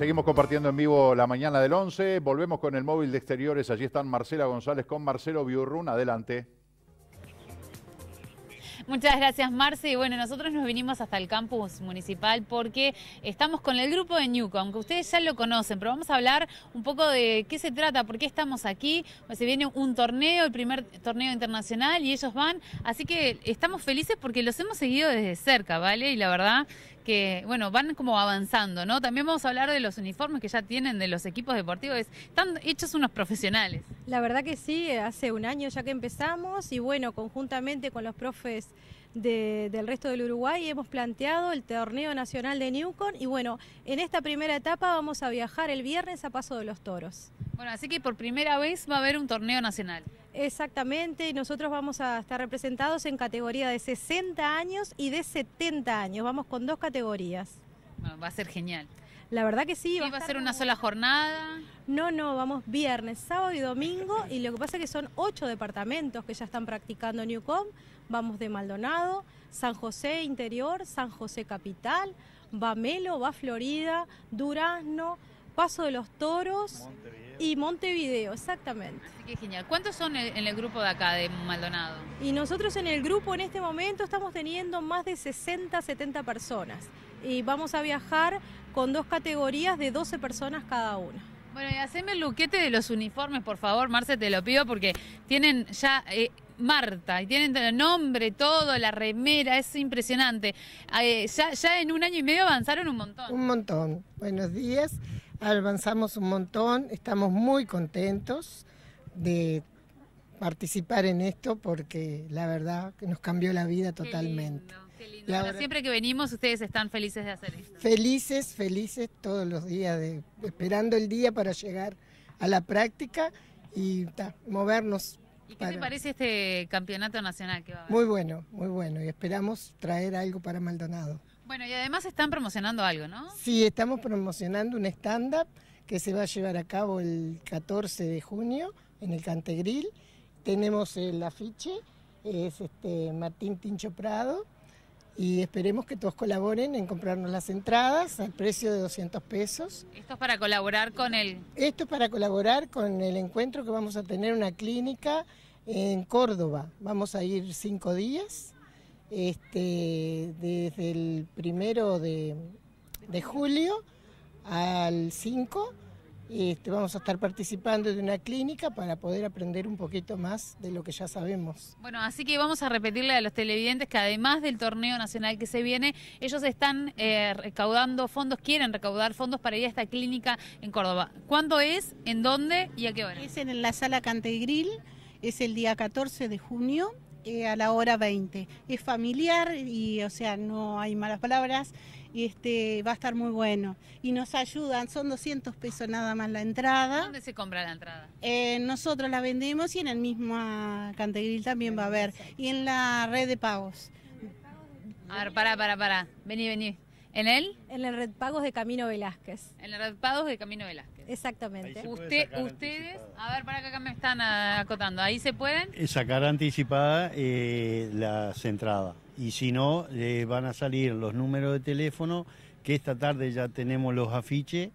Seguimos compartiendo en vivo la mañana del 11. Volvemos con el móvil de exteriores. Allí están Marcela González con Marcelo Biurrun. Adelante. Muchas gracias, Marce. Y bueno, nosotros nos vinimos hasta el campus municipal porque estamos con el grupo de Newcom. Que ustedes ya lo conocen, pero vamos a hablar un poco de qué se trata, por qué estamos aquí. Pues se viene un torneo, el primer torneo internacional, y ellos van. Así que estamos felices porque los hemos seguido desde cerca, ¿vale? Y la verdad que, bueno, van como avanzando, ¿no? También vamos a hablar de los uniformes que ya tienen de los equipos deportivos. Están hechos unos profesionales. La verdad que sí, hace un año ya que empezamos y bueno, conjuntamente con los profes del resto del Uruguay hemos planteado el torneo nacional de Newcon y bueno, en esta primera etapa vamos a viajar el viernes a Paso de los Toros. Bueno, así que por primera vez va a haber un torneo nacional. Exactamente, y nosotros vamos a estar representados en categoría de 60 años y de 70 años, vamos con dos categorías. va a ser genial. La verdad que sí. va, a ser una sola jornada? No, no, vamos viernes, sábado y domingo. Y lo que pasa es que son ocho departamentos que ya están practicando Newcom. Vamos de Maldonado, San José Interior, San José Capital, va Melo, va Florida, Durazno, Paso de los Toros y Montevideo, exactamente. Qué genial. ¿Cuántos son en el grupo de acá, de Maldonado? Y nosotros en el grupo en este momento estamos teniendo más de 60, 70 personas. Y vamos a viajar con dos categorías de 12 personas cada una. Bueno, y haceme el luquete de los uniformes, por favor, Marce, te lo pido, porque tienen ya... Eh, Marta, y tienen el nombre, todo, la remera, es impresionante. Ah, eh, ya en un año y medio avanzaron un montón. Un montón. Buenos días avanzamos un montón, estamos muy contentos de participar en esto porque la verdad que nos cambió la vida totalmente. Qué siempre que venimos ustedes están felices de hacer esto. Felices, felices todos los días, de, esperando el día para llegar a la práctica y movernos. ¿Y qué te parece este campeonato nacional que va Muy bueno, muy bueno y esperamos traer algo para Maldonado. Bueno, y además están promocionando algo, ¿no? Sí, estamos promocionando un stand-up que se va a llevar a cabo el 14 de junio en el Cantegril. Tenemos el afiche, es este Martín Tincho Prado, y esperemos que todos colaboren en comprarnos las entradas al precio de 200 pesos. ¿Esto es para colaborar con el...? Esto es para colaborar con el encuentro que vamos a tener una clínica en Córdoba. Vamos a ir cinco días este, desde el primero de, julio al 5. Este, vamos a estar participando de una clínica para poder aprender un poquito más de lo que ya sabemos. Bueno, así que vamos a repetirle a los televidentes que además del torneo nacional que se viene, ellos están eh, recaudando fondos, quieren recaudar fondos para ir a esta clínica en Córdoba. ¿Cuándo es? ¿En dónde? ¿Y a qué hora? Es en la sala Cantegril, es el día 14 de junio eh, a la hora 20. Es familiar y, o sea, no hay malas palabras. Y este, va a estar muy bueno. Y nos ayudan, son 200 pesos nada más la entrada. ¿Dónde se compra la entrada? Eh, nosotros la vendemos y en el mismo Cantegril también va a haber. Y en la red de pagos. A ver, para pará, pará. Vení, vení. ¿En él? En el Red Pagos de Camino Velázquez. En el Red Pagos de Camino Velázquez. Exactamente. Usted, ustedes, a ver, para que acá me están acotando, ¿ahí se pueden? Eh, sacar anticipada eh, las entradas. Y si no, eh, van a salir los números de teléfono, que esta tarde ya tenemos los afiches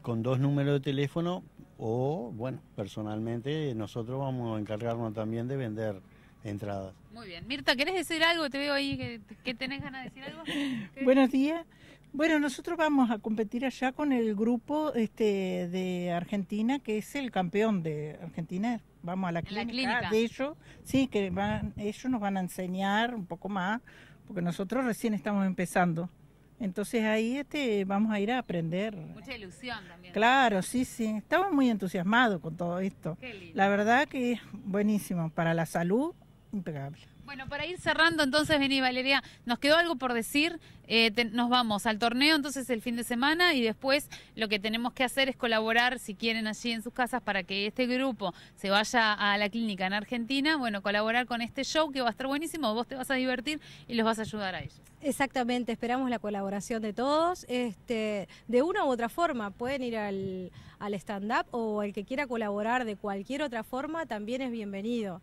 con dos números de teléfono o, bueno, personalmente nosotros vamos a encargarnos también de vender entradas. Muy bien. Mirta, ¿querés decir algo? Te veo ahí que, tenés ganas de decir algo. Buenos días. Bueno, nosotros vamos a competir allá con el grupo este, de Argentina, que es el campeón de Argentina. Vamos a la clínica, de ellos, sí, que van, ellos nos van a enseñar un poco más, porque nosotros recién estamos empezando. Entonces ahí este, vamos a ir a aprender. Mucha ilusión también. Claro, sí, sí. Estamos muy entusiasmados con todo esto. La verdad que es buenísimo para la salud, impecable. Bueno, para ir cerrando entonces, vení Valeria, nos quedó algo por decir, eh, nos vamos al torneo entonces el fin de semana y después lo que tenemos que hacer es colaborar, si quieren allí en sus casas, para que este grupo se vaya a la clínica en Argentina, bueno, colaborar con este show que va a estar buenísimo, vos te vas a divertir y los vas a ayudar a ellos. Exactamente, esperamos la colaboración de todos, este, de una u otra forma, pueden ir al, al stand-up o el que quiera colaborar de cualquier otra forma también es bienvenido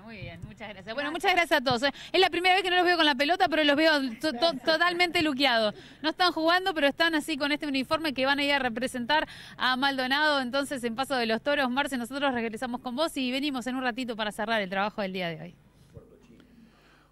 muy bien, muchas gracias. Bueno, muchas gracias a todos. ¿eh? Es la primera vez que no los veo con la pelota, pero los veo totalmente luqueados. No están jugando, pero están así con este uniforme que van a ir a representar a Maldonado. Entonces, en Paso de los Toros, Marce, nosotros regresamos con vos y venimos en un ratito para cerrar el trabajo del día de hoy.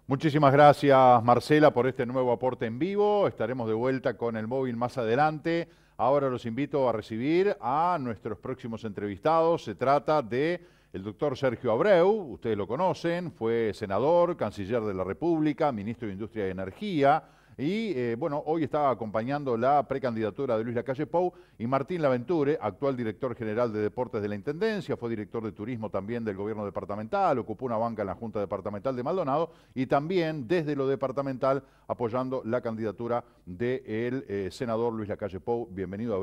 Muchísimas gracias, Marcela, por este nuevo aporte en vivo. Estaremos de vuelta con el móvil más adelante. Ahora los invito a recibir a nuestros próximos entrevistados. Se trata de el doctor Sergio Abreu, ustedes lo conocen, fue senador, canciller de la República, ministro de Industria y Energía, y eh, bueno, hoy estaba acompañando la precandidatura de Luis Lacalle Pou y Martín Laventure, actual director general de deportes de la Intendencia, fue director de turismo también del gobierno departamental, ocupó una banca en la Junta Departamental de Maldonado y también desde lo departamental apoyando la candidatura del de eh, senador Luis Lacalle Pou. Bienvenido a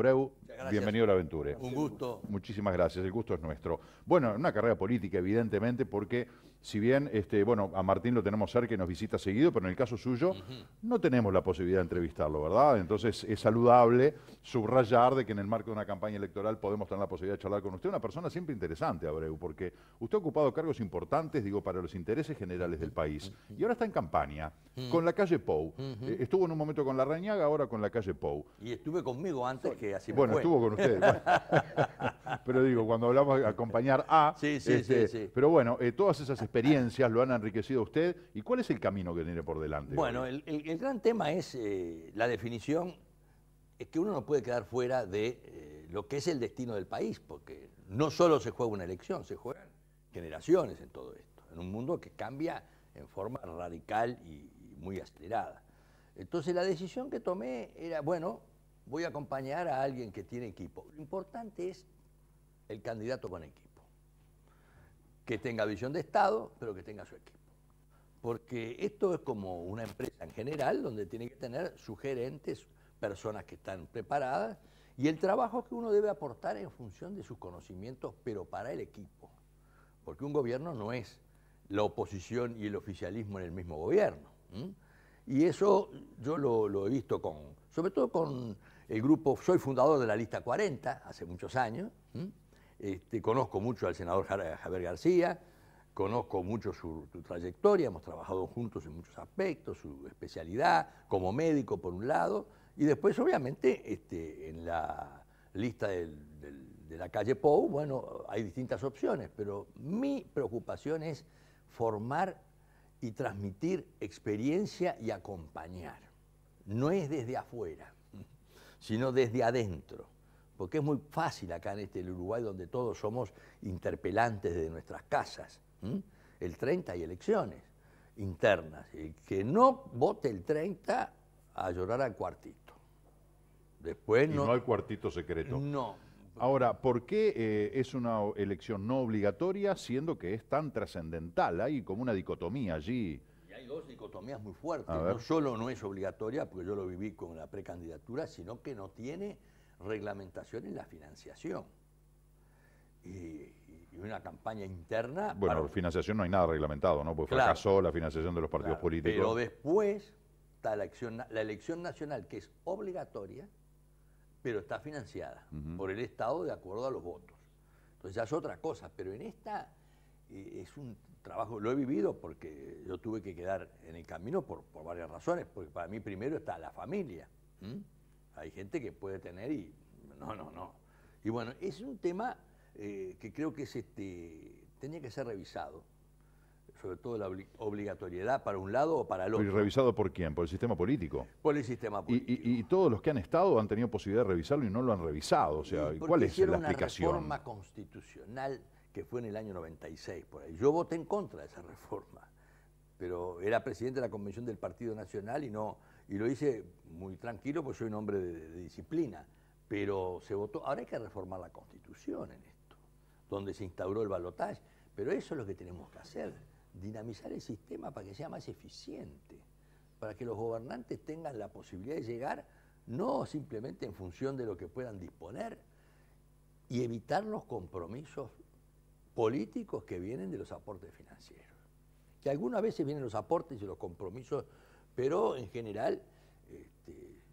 bienvenido a Laventure. Un gusto. Muchísimas gracias, el gusto es nuestro. Bueno, una carrera política evidentemente porque si bien, este, bueno, a Martín lo tenemos cerca que nos visita seguido, pero en el caso suyo no tenemos la posibilidad de entrevistarlo, ¿verdad? Entonces es saludable subrayar de que en el marco de una campaña electoral podemos tener la posibilidad de charlar con usted, una persona siempre interesante, Abreu, porque usted ha ocupado cargos importantes, digo, para los intereses generales del país. Y ahora está en campaña, con la calle Pou. Eh, estuvo en un momento con la Reñaga, ahora con la calle Pou. Y estuve conmigo antes que así Bueno, estuvo con usted. pero digo, cuando hablamos de acompañar a... Sí, sí, sí, este, sí, Pero bueno, eh, todas esas experiencias lo han enriquecido usted y cuál es el camino que tiene por delante. Bueno, el, gran tema es eh, la definición, es que uno no puede quedar fuera de eh, lo que es el destino del país, porque no solo se juega una elección, se juegan generaciones en todo esto, en un mundo que cambia en forma radical y, y muy acelerada. Entonces la decisión que tomé era, bueno, voy a acompañar a alguien que tiene equipo. Lo importante es el candidato con equipo que tenga visión de Estado, pero que tenga su equipo. Porque esto es como una empresa en general, donde tiene que tener sugerentes personas que están preparadas, y el trabajo que uno debe aportar en función de sus conocimientos, pero para el equipo. Porque un gobierno no es la oposición y el oficialismo en el mismo gobierno. Y eso yo lo, he visto con, sobre todo con el grupo, soy fundador de la lista 40 hace muchos años, este, conozco mucho al senador Javier García, conozco mucho su, trayectoria, hemos trabajado juntos en muchos aspectos, su especialidad como médico por un lado, y después obviamente este, en la lista de la calle POU, bueno, hay distintas opciones, pero mi preocupación es formar y transmitir experiencia y acompañar. No es desde afuera, sino desde adentro porque es muy fácil acá en este Uruguay donde todos somos interpelantes de nuestras casas. El 30 hay elecciones internas. El que no vote el 30 a llorar al cuartito. Después y no, hay cuartito secreto. No. Ahora, ¿por qué eh, es una elección no obligatoria siendo que es tan trascendental? Hay como una dicotomía allí. Y hay dos dicotomías muy fuertes. No solo no es obligatoria, porque yo lo viví con la precandidatura, sino que no tiene reglamentación en la financiación. Y, una campaña interna. Bueno, financiación no hay nada reglamentado, ¿no? Porque fracasó la financiación de los partidos políticos. Pero después está la elección, la elección nacional, que es obligatoria, pero está financiada por el Estado de acuerdo a los votos. Entonces ya es otra cosa, pero en esta eh, es un trabajo, lo he vivido porque yo tuve que quedar en el camino por, varias razones, porque para mí primero está la familia. Hay gente que puede tener y no, no, no. Y bueno, es un tema eh, que creo que es este, tenía que ser revisado, sobre todo la obligatoriedad para un lado o para el otro. ¿Y revisado por quién? ¿Por el sistema político? Por el sistema político. Y, todos los que han estado han tenido posibilidad de revisarlo y no lo han revisado. O sea, ¿cuál es la explicación? una reforma constitucional que fue en el año 96, por Yo voté en contra de esa reforma pero era presidente de la convención del Partido Nacional y no y lo hice muy tranquilo porque soy un hombre de, de, disciplina, pero se votó. Ahora hay que reformar la Constitución en esto, donde se instauró el balotaje, pero eso es lo que tenemos que hacer, dinamizar el sistema para que sea más eficiente, para que los gobernantes tengan la posibilidad de llegar no simplemente en función de lo que puedan disponer y evitar los compromisos políticos que vienen de los aportes financieros algunas veces vienen los aportes y los compromisos, pero en general, este,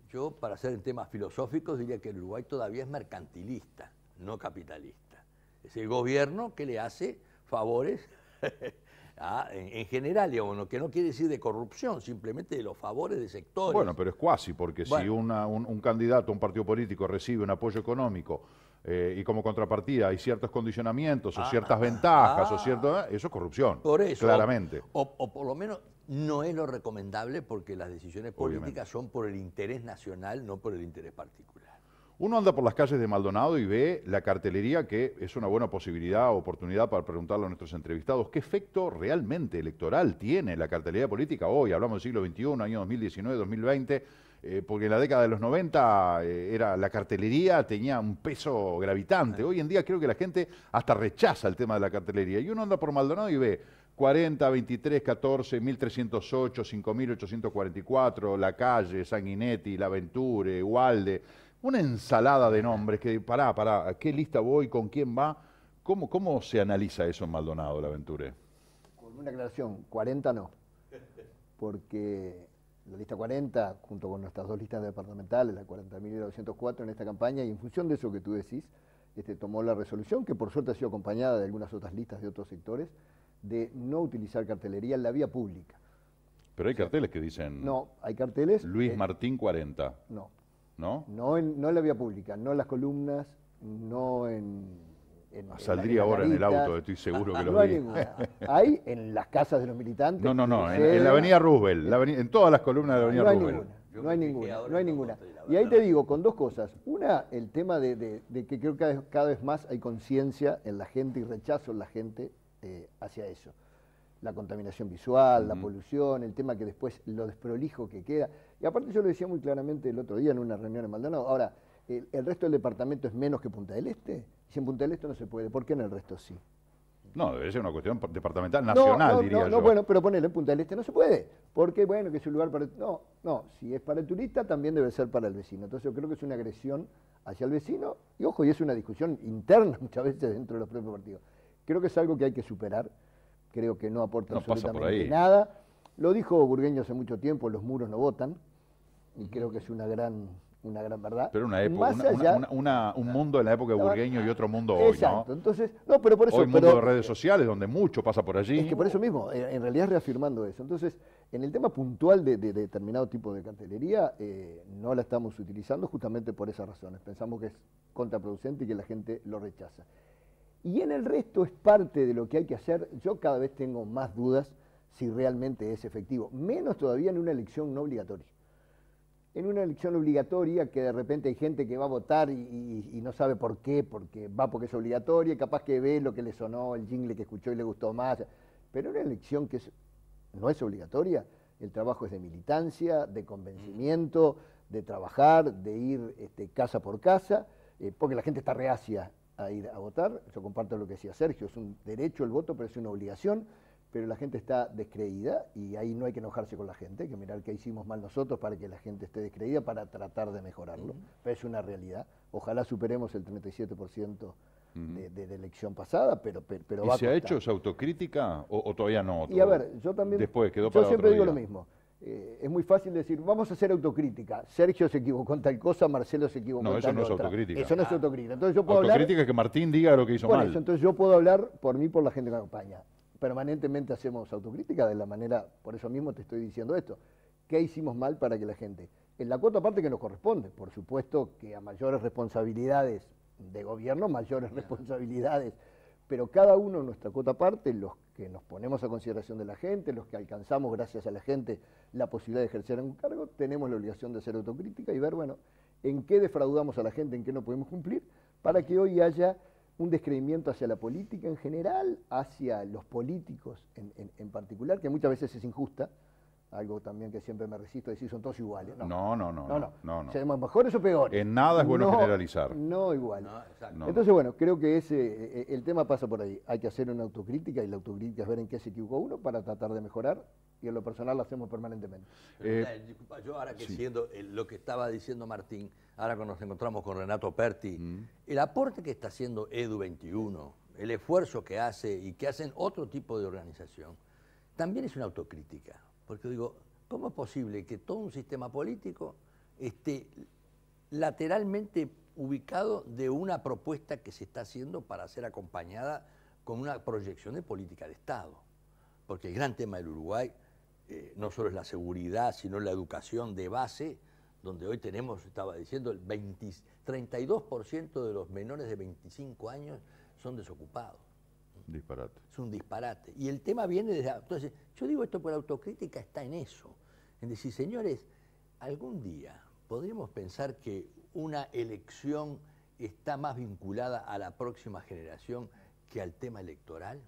yo para ser en temas filosóficos diría que el Uruguay todavía es mercantilista, no capitalista. Es el gobierno que le hace favores en, general, digamos, que no quiere decir de corrupción, simplemente de los favores de sectores. Bueno, pero es cuasi, porque si un, un, candidato, un partido político recibe un apoyo económico eh, y como contrapartida hay ciertos condicionamientos o ah, ciertas ah, ventajas o ah. cierto... Eh, eso es corrupción. Por Claramente. O, por lo menos no es lo recomendable porque las decisiones políticas son por el interés nacional, no por el interés particular. Uno anda por las calles de Maldonado y ve la cartelería que es una buena posibilidad, oportunidad para preguntarle a nuestros entrevistados qué efecto realmente electoral tiene la cartelería política hoy. Hablamos del siglo XXI, año 2019, 2020 eh, porque en la década de los 90 eh, era, la cartelería tenía un peso gravitante. Hoy en día creo que la gente hasta rechaza el tema de la cartelería. Y uno anda por Maldonado y ve 40, 23, 14, 1308, 5844, La Calle, Sanguinetti, La Venture, Walde. Una ensalada de nombres que, pará, pará, ¿a qué lista voy? ¿Con quién va? ¿Cómo, cómo se analiza eso en Maldonado, La Venture? Con una aclaración, 40 no. Porque la lista 40, junto con nuestras dos listas departamentales, la 40.904 en esta campaña, y en función de eso que tú decís, este, tomó la resolución, que por suerte ha sido acompañada de algunas otras listas de otros sectores, de no utilizar cartelería en la vía pública. Pero hay carteles que dicen... No, hay carteles... Luis Martín 40. No. ¿No? No no en la vía pública, no en las columnas, no en saldría ahora en el auto, estoy seguro ah, que lo no Hay, ninguna. hay en las casas de los militantes. No, no, no, en, la avenida Roosevelt, en todas las columnas de la avenida Roosevelt. no hay ninguna, no hay ninguna. Y ahí te digo, con dos cosas. Una, el tema de, que creo que cada vez más hay conciencia en la gente y rechazo en la gente eh, hacia eso. La contaminación visual, la polución, el tema que después lo desprolijo que queda. Y aparte yo lo decía muy claramente el otro día en una reunión en Maldonado. Ahora, el resto del departamento es menos que Punta del Este? en Punta del Este no se puede, ¿por qué en el resto sí? No, debe ser una cuestión departamental, nacional, diría yo. No, bueno, pero ponele en Punta del Este, no se puede. Porque, bueno, que es un lugar para... No, no, si es para el turista, también debe ser para el vecino. Entonces yo creo que es una agresión hacia el vecino, y ojo, y es una discusión interna muchas veces dentro de los propios partidos. Creo que es algo que hay que superar, creo que no aporta absolutamente nada. Lo dijo Burgueño hace mucho tiempo, los muros no votan, y creo que es una gran una gran verdad. Pero una época, un mundo de la época de burgueño y otro mundo hoy, exacto. ¿no? Entonces, no, pero por eso... Hoy mundo de redes sociales, donde mucho pasa por allí. Es que por eso mismo, eh, en realidad reafirmando eso. Entonces, en el tema puntual de, determinado tipo de cartelería, eh, no la estamos utilizando justamente por esas razones. Pensamos que es contraproducente y que la gente lo rechaza. Y en el resto es parte de lo que hay que hacer. Yo cada vez tengo más dudas si realmente es efectivo, menos todavía en una elección no obligatoria en una elección obligatoria que de repente hay gente que va a votar y, no sabe por qué, porque va porque es obligatoria, capaz que ve lo que le sonó, el jingle que escuchó y le gustó más. Pero una elección que no es obligatoria, el trabajo es de militancia, de convencimiento, de trabajar, de ir este, casa por casa, eh, porque la gente está reacia a ir a votar. Yo comparto lo que decía Sergio, es un derecho el voto, pero es una obligación pero la gente está descreída y ahí no hay que enojarse con la gente, que mirar qué hicimos mal nosotros para que la gente esté descreída para tratar de mejorarlo. Pero es una realidad. Ojalá superemos el 37% de, la elección pasada, pero, pero, pero ¿Y se ha hecho esa autocrítica o, todavía no? Y a ver, yo también... Después quedó para Yo siempre digo lo mismo. Eh, es muy fácil decir, vamos a hacer autocrítica. Sergio se equivocó en tal cosa, Marcelo se equivocó en tal otra. No, eso no es autocrítica. Eso no es ah. autocrítica. Entonces yo puedo autocrítica es que Martín diga lo que hizo mal. entonces yo puedo hablar por mí, por la gente que me acompaña permanentemente hacemos autocrítica de la manera, por eso mismo te estoy diciendo esto. ¿Qué hicimos mal para que la gente? En la cuota parte que nos corresponde, por supuesto que a mayores responsabilidades de gobierno, mayores responsabilidades, pero cada uno en nuestra cuota parte, los que nos ponemos a consideración de la gente, los que alcanzamos gracias a la gente la posibilidad de ejercer un cargo, tenemos la obligación de hacer autocrítica y ver, bueno, en qué defraudamos a la gente, en qué no podemos cumplir, para que hoy haya un descreimiento hacia la política en general, hacia los políticos en, en, en particular, que muchas veces es injusta, algo también que siempre me resisto a decir, son todos iguales. No, no, no. no, no, no. mejores o peores? En nada es bueno generalizar. No igual. Entonces, bueno, creo que ese, e, e, el tema pasa por ahí. Hay que hacer una autocrítica y la autocrítica es ver en qué se equivocó uno para tratar de mejorar y en lo personal lo hacemos permanentemente. Eh, eh, disculpa, yo ahora que siendo eh, lo que estaba diciendo Martín, ahora que nos encontramos con Renato Perti, mm. el aporte que está haciendo Edu 21, el esfuerzo que hace y que hacen otro tipo de organización, también es una autocrítica. Porque digo, ¿cómo es posible que todo un sistema político esté lateralmente ubicado de una propuesta que se está haciendo para ser acompañada con una proyección de política de Estado? Porque el gran tema del Uruguay eh, no solo es la seguridad, sino la educación de base, donde hoy tenemos, estaba diciendo, el 32% de los menores de 25 años son desocupados. Disparate. Es un disparate. Y el tema viene desde... Entonces, yo digo esto por autocrítica, está en eso. En decir, señores, algún día podríamos pensar que una elección está más vinculada a la próxima generación que al tema electoral,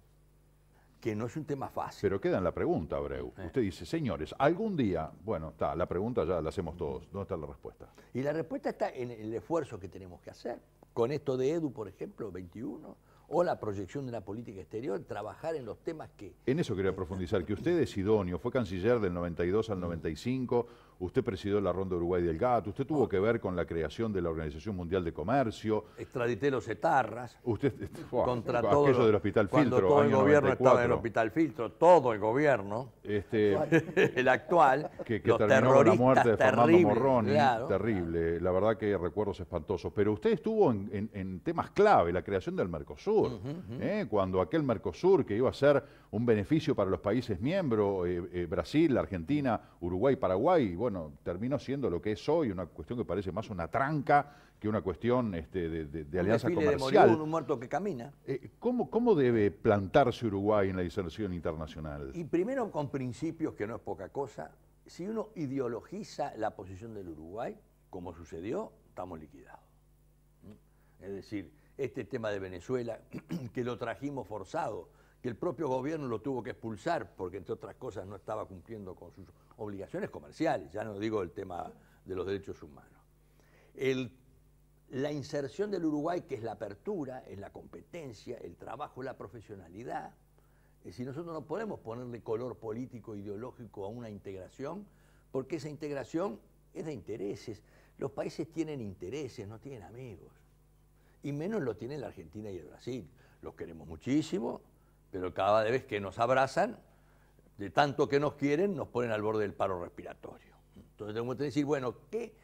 que no es un tema fácil. Pero queda en la pregunta, Abreu. Eh. Usted dice, señores, algún día, bueno, está, la pregunta ya la hacemos todos. ¿Dónde está la respuesta? Y la respuesta está en el esfuerzo que tenemos que hacer. Con esto de Edu, por ejemplo, 21, o la proyección de la política exterior, trabajar en los temas que... En eso quería eh, profundizar, que usted es idóneo, fue canciller del 92 al 95 usted presidió la Ronda Uruguay del Gato, usted tuvo ah. que ver con la creación de la Organización Mundial de Comercio. Extradité los etarras. Usted, contrató. Este, contra aquello todo, del Hospital Filtro. todo el gobierno estaba en el Hospital Filtro, todo el gobierno, este, el actual, que, que los la muerte de terrible, Fernando terrible, la verdad que hay recuerdos espantosos. Pero usted estuvo en, temas clave, la creación del Mercosur, ¿eh? cuando aquel Mercosur que iba a ser un beneficio para los países miembros, eh, eh, Brasil, Argentina, Uruguay, Paraguay, bueno, termino siendo lo que es hoy, una cuestión que parece más una tranca que una cuestión este, de, alianza un comercial. De un muerto que camina. Eh, ¿cómo, debe plantarse Uruguay en la diserción internacional? Y primero con principios, que no es poca cosa. Si uno ideologiza la posición del Uruguay, como sucedió, estamos liquidados. Es decir, este tema de Venezuela, que lo trajimos forzado que el propio gobierno lo tuvo que expulsar porque, entre otras cosas, no estaba cumpliendo con sus obligaciones comerciales, ya no digo el tema de los derechos humanos. la inserción del Uruguay, que es la apertura, es la competencia, el trabajo, la profesionalidad. Es decir, nosotros no podemos ponerle color político, ideológico a una integración, porque esa integración es de intereses. Los países tienen intereses, no tienen amigos. Y menos lo tienen la Argentina y el Brasil. Los queremos muchísimo, pero cada vez que nos abrazan, de tanto que nos quieren, nos ponen al borde del paro respiratorio. Entonces tenemos que decir, bueno, ¿qué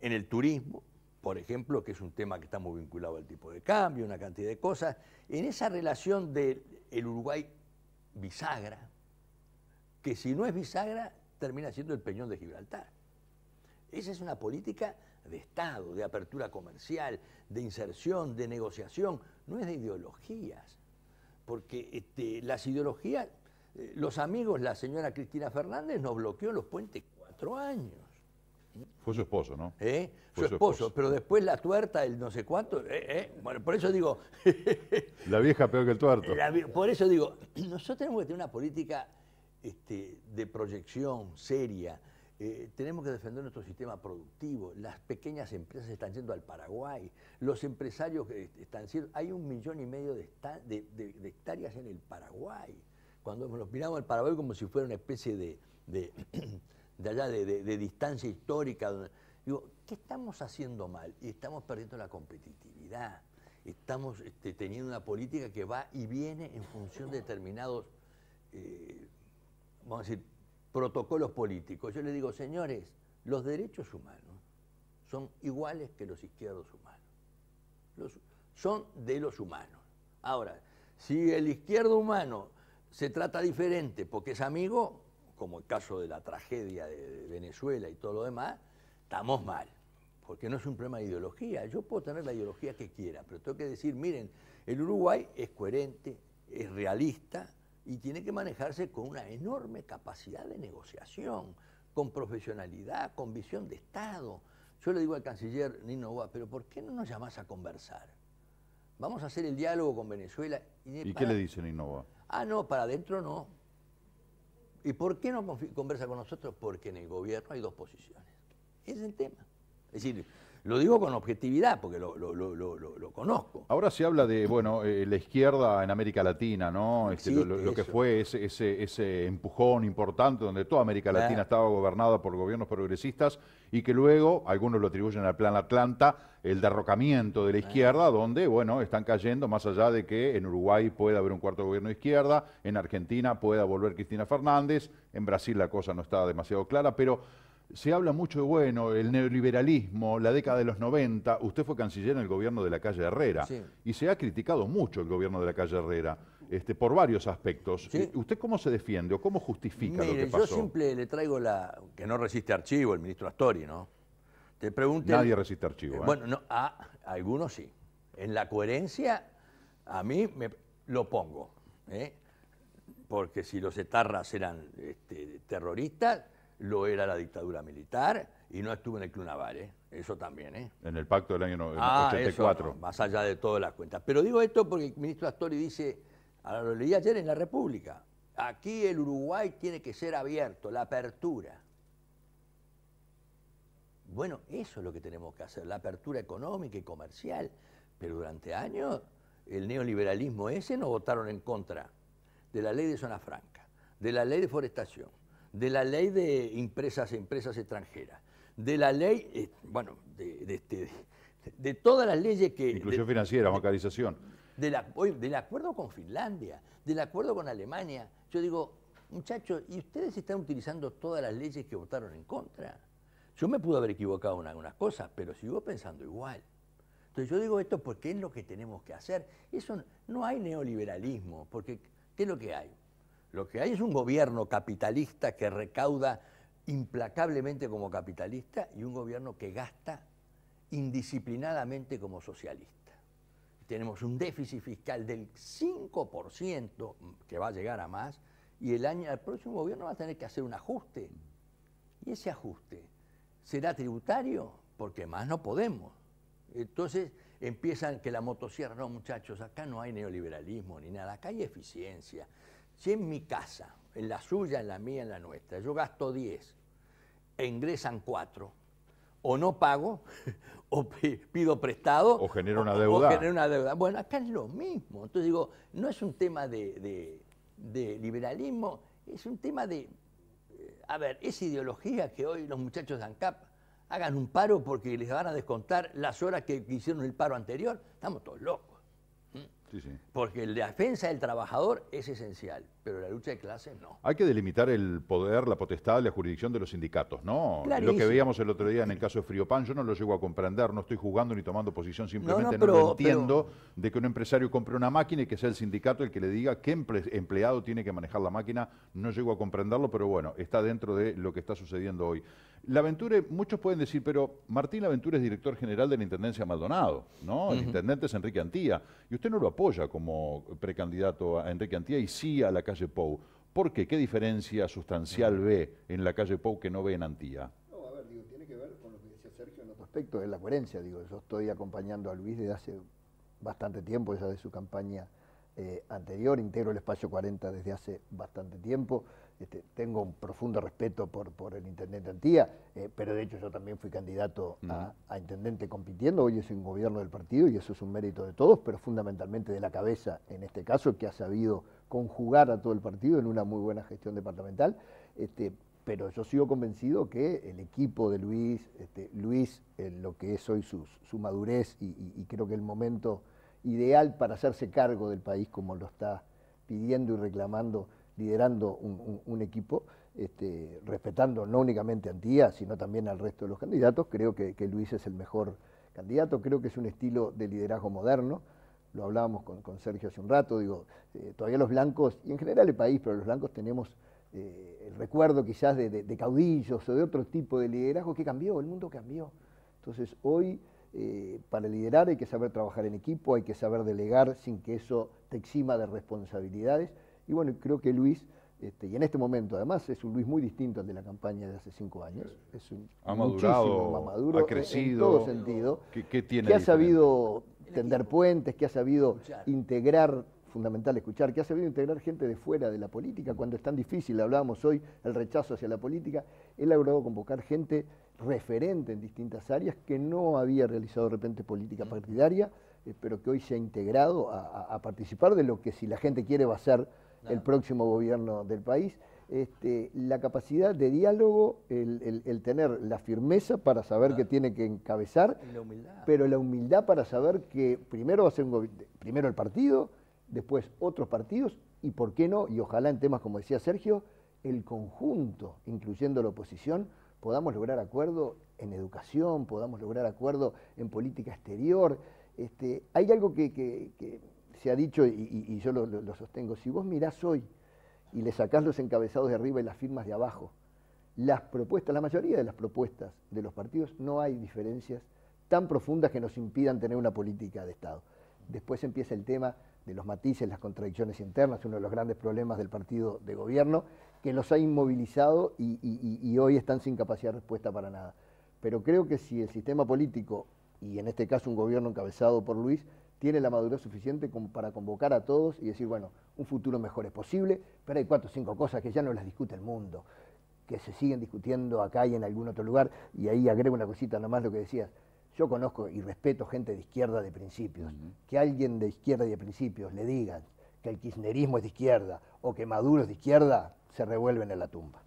en el turismo, por ejemplo, que es un tema que está muy vinculado al tipo de cambio, una cantidad de cosas, en esa relación del Uruguay bisagra, que si no es bisagra, termina siendo el peñón de Gibraltar. Esa es una política de Estado, de apertura comercial, de inserción, de negociación, no es de ideologías porque este, las ideologías, eh, los amigos, la señora Cristina Fernández nos bloqueó los puentes cuatro años. Fue su esposo, ¿no? ¿Eh? Fue su, esposo, pero después la tuerta, el no sé cuánto. ¿eh? Bueno, por eso digo. la vieja peor que el tuerto. por eso digo, nosotros tenemos que tener una política este, de proyección seria eh, tenemos que defender nuestro sistema productivo. Las pequeñas empresas están yendo al Paraguay. Los empresarios eh, están siendo. Hay un millón y medio de, hectáreas en el Paraguay. Cuando nos miramos al Paraguay como si fuera una especie de, de allá de, distancia histórica. Digo, ¿qué estamos haciendo mal? Y estamos perdiendo la competitividad. Estamos este, teniendo una política que va y viene en función de determinados, eh, vamos a decir, protocolos políticos. Yo les digo, señores, los derechos humanos son iguales que los izquierdos humanos. son de los humanos. Ahora, si el izquierdo humano se trata diferente porque es amigo, como el caso de la tragedia de Venezuela y todo lo demás, estamos mal. Porque no es un problema de ideología. Yo puedo tener la ideología que quiera, pero tengo que decir, miren, el Uruguay es coherente, es realista, y tiene que manejarse con una enorme capacidad de negociación, con profesionalidad, con visión de Estado. Yo le digo al canciller Nino pero ¿por qué no nos llamás a conversar? Vamos a hacer el diálogo con Venezuela. ¿Y, qué le dice Nino Ah, no, para adentro no. ¿Y por qué no conversa con nosotros? Porque en el gobierno hay dos posiciones. es el tema. Es decir, lo digo con objetividad porque lo, conozco. Ahora se habla de, bueno, eh, la izquierda en América Latina, ¿no? Este, lo, que fue ese, ese, ese, empujón importante donde toda América Latina estaba gobernada por gobiernos progresistas y que luego, algunos lo atribuyen al plan Atlanta, el derrocamiento de la izquierda, donde, bueno, están cayendo, más allá de que en Uruguay pueda haber un cuarto gobierno de izquierda, en Argentina pueda volver Cristina Fernández, en Brasil la cosa no está demasiado clara, pero se habla mucho de, bueno, el neoliberalismo, la década de los 90, usted fue canciller en el gobierno de la calle Herrera y se ha criticado mucho el gobierno de la calle Herrera este, por varios aspectos. Eh, ¿Usted cómo se defiende o cómo justifica lo que pasó? Yo simple le traigo la... que no resiste archivo el ministro Astori, ¿no? Te pregunté... Nadie resiste archivo. Eh, ¿eh? Bueno, no, a algunos sí. En la coherencia, a mí me, lo pongo. Porque si los etarras eran este, terroristas, lo era la dictadura militar y no estuvo en el Club ¿eh? eso también. ¿eh? En el pacto del año no, ah, 84. más allá de todas las cuentas. Pero digo esto porque el ministro Astori dice, ahora lo leí ayer en La República, aquí el Uruguay tiene que ser abierto, la apertura. Bueno, eso es lo que tenemos que hacer, la apertura económica y comercial. Pero durante años el neoliberalismo ese nos votaron en contra de la ley de zona franca, de la ley de forestación, de la ley de empresas, empresas extranjeras, de la ley, eh, bueno, de, de, este, de, todas las leyes que... Inclusión financiera, bancarización. La, del acuerdo con Finlandia, del acuerdo con Alemania. Yo digo, muchachos, ¿y ustedes están utilizando todas las leyes que votaron en contra? Yo me pude haber equivocado en algunas cosas, pero sigo pensando igual. Entonces yo digo esto porque es lo que tenemos que hacer. Eso no hay neoliberalismo, porque ¿qué es lo que hay? Lo que hay es un gobierno capitalista que recauda implacablemente como capitalista y un gobierno que gasta indisciplinadamente como socialista. Tenemos un déficit fiscal del 5% que va a llegar a más y el, próximo gobierno va a tener que hacer un ajuste. Y ese ajuste será tributario porque más no podemos. Entonces empiezan que la motosierra, no muchachos, acá no hay neoliberalismo ni nada, acá hay eficiencia. Si en mi casa, en la suya, en la mía, en la nuestra, yo gasto 10 e ingresan 4, o no pago, o pido prestado. O genero una deuda. Bueno, acá es lo mismo. Entonces digo, no es un tema de, liberalismo, es un tema de... A ver, esa ideología que hoy los muchachos de ANCAP hagan un paro porque les van a descontar las horas que hicieron el paro anterior. Estamos todos locos. Porque la defensa del trabajador es esencial pero la lucha de clases no. Hay que delimitar el poder, la potestad, la jurisdicción de los sindicatos, ¿no? Lo que veíamos el otro día en el caso de Friopan, yo no lo llego a comprender, no estoy jugando ni tomando posición, simplemente no, lo entiendo de que un empresario compre una máquina y que sea el sindicato el que le diga qué empleado tiene que manejar la máquina, no llego a comprenderlo, pero bueno, está dentro de lo que está sucediendo hoy. La aventura muchos pueden decir, pero Martín Aventura es director general de la Intendencia Maldonado, ¿no? El intendente es Enrique Antía, y usted no lo apoya como precandidato a Enrique Antía y sí a la candidatura calle Pou. ¿Por qué? ¿Qué diferencia sustancial ve en la calle Pou que no ve en Antía? No, a ver, digo, tiene que ver con lo que decía Sergio en otro aspecto, es la coherencia. Digo, yo estoy acompañando a Luis desde hace bastante tiempo, ya de su campaña eh, anterior, integro el espacio 40 desde hace bastante tiempo. Este, tengo un profundo respeto por, el intendente Antía, eh, pero de hecho yo también fui candidato a, a, intendente compitiendo, hoy es un gobierno del partido y eso es un mérito de todos, pero fundamentalmente de la cabeza en este caso, que ha sabido conjugar a todo el partido en una muy buena gestión departamental. Este, pero yo sigo convencido que el equipo de Luis, este, Luis, en lo que es hoy su, madurez y, creo que el momento ideal para hacerse cargo del país como lo está pidiendo y reclamando, liderando un, equipo, este, respetando no únicamente a Antía, sino también al resto de los candidatos, creo que Luis es el mejor candidato, creo que es un estilo de liderazgo moderno lo hablábamos con, Sergio hace un rato, digo, eh, todavía los blancos, y en general el país, pero los blancos tenemos eh, el recuerdo quizás de, caudillos o de otro tipo de liderazgo que cambió, el mundo cambió. Entonces hoy eh, para liderar hay que saber trabajar en equipo, hay que saber delegar sin que eso te exima de responsabilidades. Y bueno, creo que Luis este, y en este momento, además, es un Luis muy distinto al de la campaña de hace cinco años. Es un ha madurado, ha crecido, en todo sentido. tiene que ha sabido tender puentes, que ha sabido integrar, fundamental escuchar, que ha sabido integrar gente de fuera de la política cuando es tan difícil. Hablábamos hoy el rechazo hacia la política. Él ha logrado convocar gente referente en distintas áreas que no había realizado de repente política partidaria, eh, pero que hoy se ha integrado a participar de lo que si la gente quiere va a ser el próximo gobierno del país. Este, la capacidad de diálogo, el, tener la firmeza para saber que tiene que encabezar, pero la humildad para saber que primero va a ser primero el partido, después otros partidos y por qué no, y ojalá en temas como decía Sergio, el conjunto, incluyendo la oposición, podamos lograr acuerdo en educación, podamos lograr acuerdo en política exterior. Este, hay algo que se ha dicho, y, yo lo, sostengo, si vos mirás hoy y le sacás los encabezados de arriba y las firmas de abajo, las propuestas, la mayoría de las propuestas de los partidos no hay diferencias tan profundas que nos impidan tener una política de Estado. Después empieza el tema de los matices, las contradicciones internas, uno de los grandes problemas del partido de gobierno, que los ha inmovilizado y, y, hoy están sin capacidad de respuesta para nada. Pero creo que si el sistema político, y en este caso un gobierno encabezado por Luis, tiene la madurez suficiente para convocar a todos y decir, bueno, un futuro mejor es posible, pero hay cuatro o cinco cosas que ya no las discute el mundo, que se siguen discutiendo acá y en algún otro lugar, y ahí agrego una cosita nomás lo que decías. Yo conozco y respeto gente de izquierda de principios. Que alguien de izquierda y de principios le diga que el kirchnerismo es de izquierda o que Maduro es de izquierda, se revuelven en la tumba.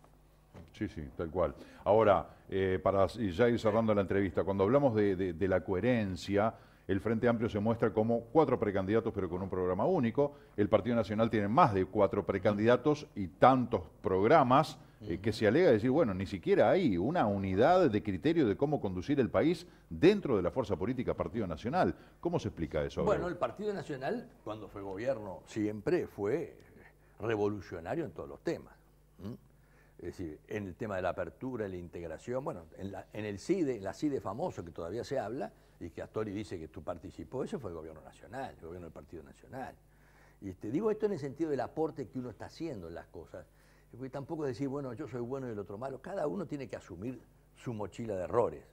Sí, sí, tal cual. Ahora, eh, para ya ir cerrando la entrevista, cuando hablamos de la coherencia, el Frente Amplio se muestra como cuatro precandidatos, pero con un programa único. El Partido Nacional tiene más de cuatro precandidatos y tantos programas eh, que se alega decir, bueno, ni siquiera hay una unidad de criterio de cómo conducir el país dentro de la fuerza política Partido Nacional. ¿Cómo se explica eso? Bueno, el Partido Nacional, cuando fue gobierno, siempre fue revolucionario en todos los temas es decir, en el tema de la apertura, la integración, bueno, en, el CIDE, en la CIDE famoso que todavía se habla y que Astori dice que tú participó, eso fue el gobierno nacional, el gobierno del Partido Nacional. Y te digo esto en el sentido del aporte que uno está haciendo en las cosas, porque tampoco decir, bueno, yo soy bueno y el otro malo, cada uno tiene que asumir su mochila de errores,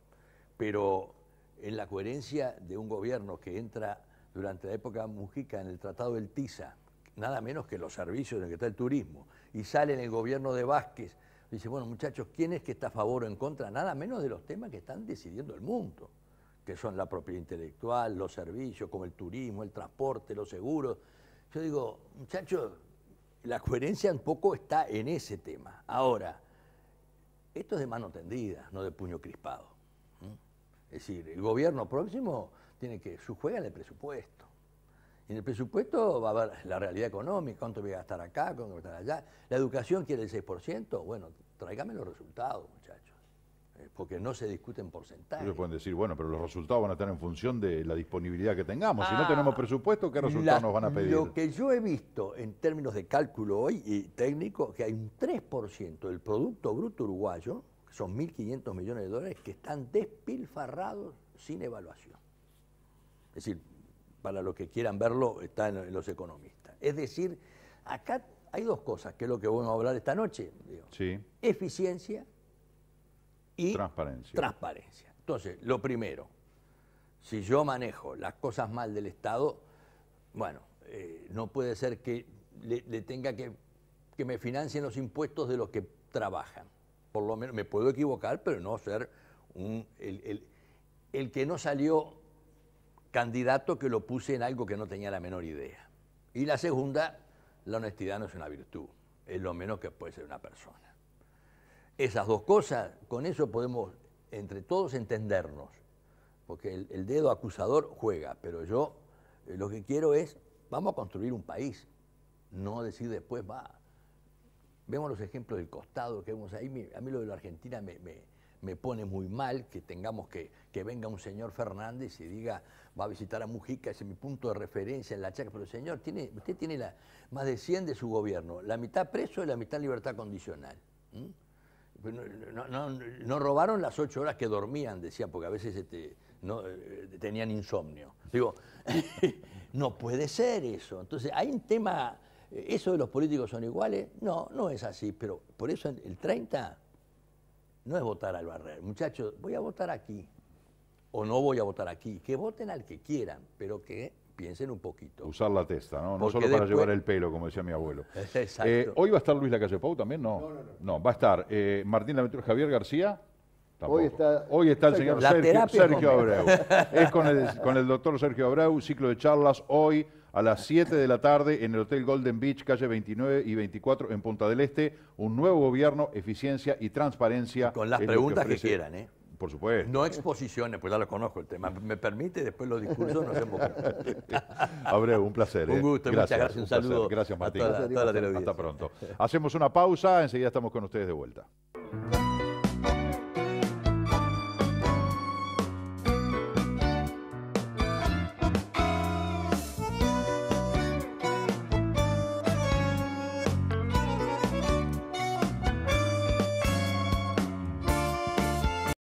pero en la coherencia de un gobierno que entra durante la época Mujica en el Tratado del TISA, nada menos que los servicios en el que está el turismo, y sale en el gobierno de Vázquez. Dice, bueno muchachos, ¿quién es que está a favor o en contra? Nada menos de los temas que están decidiendo el mundo, que son la propiedad intelectual, los servicios, como el turismo, el transporte, los seguros. Yo digo, muchachos, la coherencia un poco está en ese tema. Ahora, esto es de mano tendida, no de puño crispado. Es decir, el gobierno próximo tiene que, su el presupuesto. En el presupuesto va a haber la realidad económica, cuánto voy a gastar acá, cuánto voy a gastar allá. La educación quiere el 6%, bueno, tráigame los resultados, muchachos. Eh, porque no se discuten porcentajes. Ustedes pueden decir, bueno, pero los resultados van a estar en función de la disponibilidad que tengamos. si no ah. tenemos presupuesto, ¿qué resultados nos van a pedir? Lo que yo he visto en términos de cálculo hoy y técnico, que hay un 3% del Producto Bruto Uruguayo, que son 1.500 millones de dólares, que están despilfarrados sin evaluación. Es decir, para los que quieran verlo, está en, los economistas. Es decir, acá hay dos cosas, que es lo que vamos a hablar esta noche. Sí. Eficiencia y transparencia. transparencia. Entonces, lo primero, si yo manejo las cosas mal del Estado, bueno, eh, no puede ser que le, tenga que, que me financien los impuestos de los que trabajan. Por lo menos me puedo equivocar, pero no ser un, el, el que no salió candidato que lo puse en algo que no tenía la menor idea. Y la segunda, la honestidad no es una virtud, es lo menos que puede ser una persona. Esas dos cosas, con eso podemos entre todos entendernos, porque el, dedo acusador juega, pero yo eh, lo que quiero es, vamos a construir un país, no decir después, va. Vemos los ejemplos del costado que vemos ahí, a mí lo de la Argentina me, me pone muy mal que tengamos que, que venga un señor Fernández y diga, va a visitar a Mujica, ese es mi punto de referencia en la chaca, pero señor, tiene, usted tiene la, más de 100 de su gobierno, la mitad preso y la mitad libertad condicional. Pues no, robaron las ocho horas que dormían, decían, porque a veces este, eh, tenían insomnio. Digo, no puede ser eso. Entonces, hay un tema, eh, ¿eso de los políticos son iguales? No, no es así, pero por eso el 30 no es votar al barrer. Muchachos, voy a votar aquí o no voy a votar aquí. Que voten al que quieran, pero que piensen un poquito. Usar la testa, ¿no? No solo para llevar el pelo, como decía mi abuelo. Eh, ¿Hoy va a estar Luis Lacalle Pau también? No. No, no, va a estar eh, Martín Laventura, Javier García. Hoy está, Hoy está el señor Sergio, Abreu. Es con el, con el doctor Sergio Abreu, ciclo de charlas hoy a las 7 de la tarde en el Hotel Golden Beach, calle 29 y 24 en Punta del Este. Un nuevo gobierno, eficiencia y transparencia. Con las preguntas que quieran, ¿eh? Por supuesto. No exposiciones, pues ya lo conozco el tema. ¿Me permite? Después los discursos nos vemos. Abreu, un placer. Un eh. gusto, gracias, muchas gracias. Un, saludo. Gracias, Matías. Hasta pronto. Hacemos una pausa, enseguida estamos con ustedes de vuelta.